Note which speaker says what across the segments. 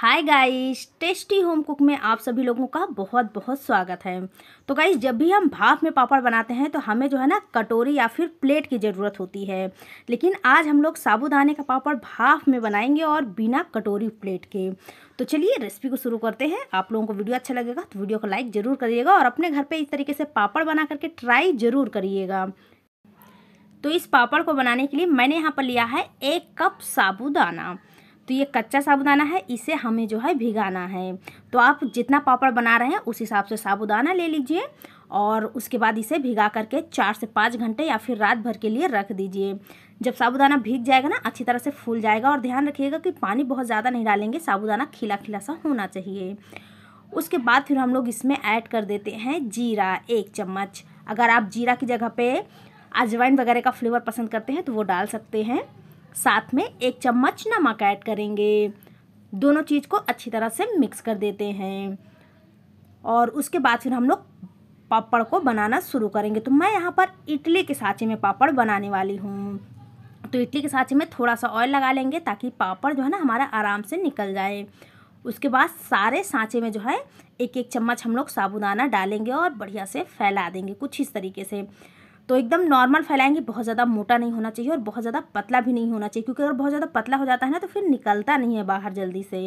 Speaker 1: हाय guys tasty home cook में आप सभी लोगों का बहुत बहुत स्वागत है तो गाइस जब भी हम भाप में पापड़ बनाते हैं तो हमें जो है ना कटोरी या फिर प्लेट की ज़रूरत होती है लेकिन आज हम लोग साबुदाने का पापड़ भाप में बनाएंगे और बिना कटोरी प्लेट के तो चलिए रेसिपी को शुरू करते हैं आप लोगों को वीडियो अच्छा लगेगा तो वीडियो को लाइक ज़रूर करिएगा और अपने घर पर इस तरीके से पापड़ बना करके ट्राई ज़रूर करिएगा तो इस पापड़ को बनाने के लिए मैंने यहाँ पर लिया है एक कप साबुदाना तो ये कच्चा साबुदाना है इसे हमें जो है भिगाना है तो आप जितना पापड़ बना रहे हैं उस हिसाब से साबुदाना ले लीजिए और उसके बाद इसे भिगा करके चार से पाँच घंटे या फिर रात भर के लिए रख दीजिए जब साबुदाना भीग जाएगा ना अच्छी तरह से फूल जाएगा और ध्यान रखिएगा कि पानी बहुत ज़्यादा नहीं डालेंगे साबुदाना खिला खिला सा होना चाहिए उसके बाद फिर हम लोग इसमें ऐड कर देते हैं जीरा एक चम्मच अगर आप जीरा की जगह पे अजवाइन वगैरह का फ्लेवर पसंद करते हैं तो वो डाल सकते हैं साथ में एक चम्मच नमक ऐड करेंगे दोनों चीज़ को अच्छी तरह से मिक्स कर देते हैं और उसके बाद फिर हम लोग पापड़ को बनाना शुरू करेंगे तो मैं यहाँ पर इडली के साँचे में पापड़ बनाने वाली हूँ तो इडली के साँचे में थोड़ा सा ऑयल लगा लेंगे ताकि पापड़ जो है ना हमारा आराम से निकल जाए उसके बाद सारे साँचे में जो है एक एक चम्मच हम लोग साबुदाना डालेंगे और बढ़िया से फैला देंगे कुछ इस तरीके से तो एकदम नॉर्मल फैलाएंगे बहुत ज़्यादा मोटा नहीं होना चाहिए और बहुत ज़्यादा पतला भी नहीं होना चाहिए क्योंकि अगर बहुत ज़्यादा पतला हो जाता है ना तो फिर निकलता नहीं है बाहर जल्दी से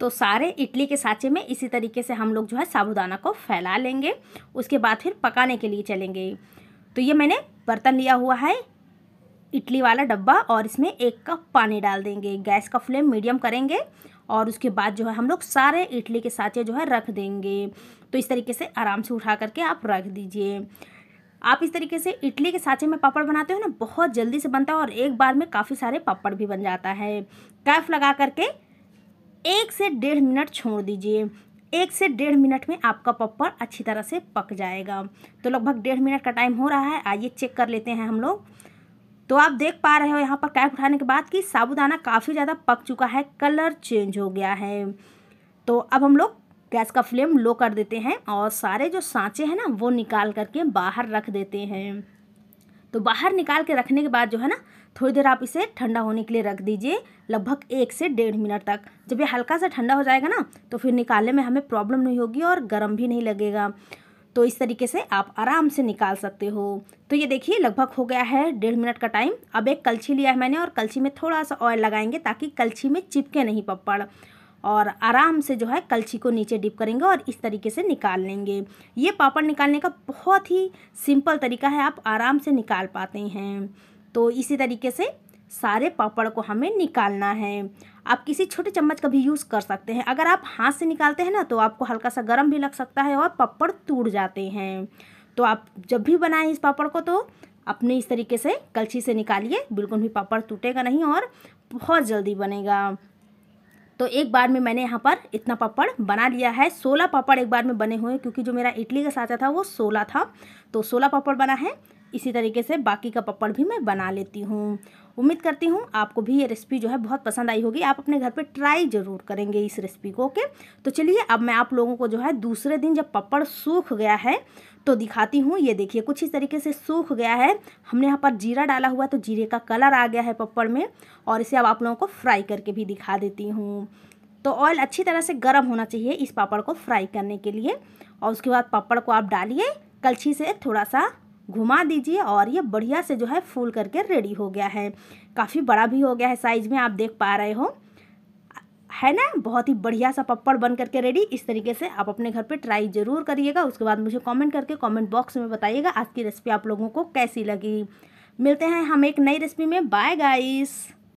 Speaker 1: तो सारे इडली के साँचे में इसी तरीके से हम लोग जो है साबुदाना को फैला लेंगे उसके बाद फिर पकाने के लिए चलेंगे तो ये मैंने बर्तन लिया हुआ है इडली वाला डब्बा और इसमें एक कप पानी डाल देंगे गैस का फ्लेम मीडियम करेंगे और उसके बाद जो है हम लोग सारे इडली के साँचे जो है रख देंगे तो इस तरीके से आराम से उठा करके आप रख दीजिए आप इस तरीके से इडली के साँचे में पापड़ बनाते हो ना बहुत जल्दी से बनता है और एक बार में काफ़ी सारे पापड़ भी बन जाता है कैफ लगा करके एक से डेढ़ मिनट छोड़ दीजिए एक से डेढ़ मिनट में आपका पापड़ अच्छी तरह से पक जाएगा तो लगभग डेढ़ मिनट का टाइम हो रहा है आइए चेक कर लेते हैं हम लोग तो आप देख पा रहे हो यहाँ पर कैफ़ उठाने के बाद कि साबुदाना काफ़ी ज़्यादा पक चुका है कलर चेंज हो गया है तो अब हम लोग गैस का फ्लेम लो कर देते हैं और सारे जो सांचे हैं ना वो निकाल करके बाहर रख देते हैं तो बाहर निकाल के रखने के बाद जो है ना थोड़ी देर आप इसे ठंडा होने के लिए रख दीजिए लगभग एक से डेढ़ मिनट तक जब ये हल्का सा ठंडा हो जाएगा ना तो फिर निकालने में हमें प्रॉब्लम नहीं होगी और गर्म भी नहीं लगेगा तो इस तरीके से आप आराम से निकाल सकते हो तो ये देखिए लगभग हो गया है डेढ़ मिनट का टाइम अब एक कलछी लिया है मैंने और कलछी में थोड़ा सा ऑयल लगाएंगे ताकि कलछी में चिपके नहीं पपड़ और आराम से जो है कलछी को नीचे डिप करेंगे और इस तरीके से निकाल लेंगे ये पापड़ निकालने का बहुत ही सिंपल तरीका है आप आराम से निकाल पाते हैं तो इसी तरीके से सारे पापड़ को हमें निकालना है आप किसी छोटे चम्मच का भी यूज़ कर सकते हैं अगर आप हाथ से निकालते हैं ना तो आपको हल्का सा गर्म भी लग सकता है और पापड़ टूट जाते हैं तो आप जब भी बनाएं इस पापड़ को तो अपने इस तरीके से कलछी से निकालिए बिल्कुल भी पापड़ टूटेगा नहीं और बहुत जल्दी बनेगा तो एक बार में मैंने यहाँ पर इतना पापड़ बना लिया है सोलह पापड़ एक बार में बने हुए क्योंकि जो मेरा इडली का साँचा था वो सोलह था तो सोलह पापड़ बना है इसी तरीके से बाकी का पापड़ भी मैं बना लेती हूँ उम्मीद करती हूँ आपको भी ये रेसिपी जो है बहुत पसंद आई होगी आप अपने घर पे ट्राई ज़रूर करेंगे इस रेसिपी को ओके तो चलिए अब मैं आप लोगों को जो है दूसरे दिन जब पापड़ सूख गया है तो दिखाती हूँ ये देखिए कुछ इस तरीके से सूख गया है हमने यहाँ पर जीरा डाला हुआ तो जीरे का कलर आ गया है पपड़ में और इसे अब आप लोगों को फ्राई करके भी दिखा देती हूँ तो ऑयल अच्छी तरह से गर्म होना चाहिए इस पापड़ को फ्राई करने के लिए और उसके बाद पापड़ को आप डालिए कलछी से थोड़ा सा घुमा दीजिए और ये बढ़िया से जो है फूल करके रेडी हो गया है काफ़ी बड़ा भी हो गया है साइज में आप देख पा रहे हो है ना बहुत ही बढ़िया सा पपड़ बन करके रेडी इस तरीके से आप अपने घर पे ट्राई ज़रूर करिएगा उसके बाद मुझे कमेंट करके कमेंट बॉक्स में बताइएगा आज की रेसिपी आप लोगों को कैसी लगी मिलते हैं हम एक नई रेसिपी में बाय गाइस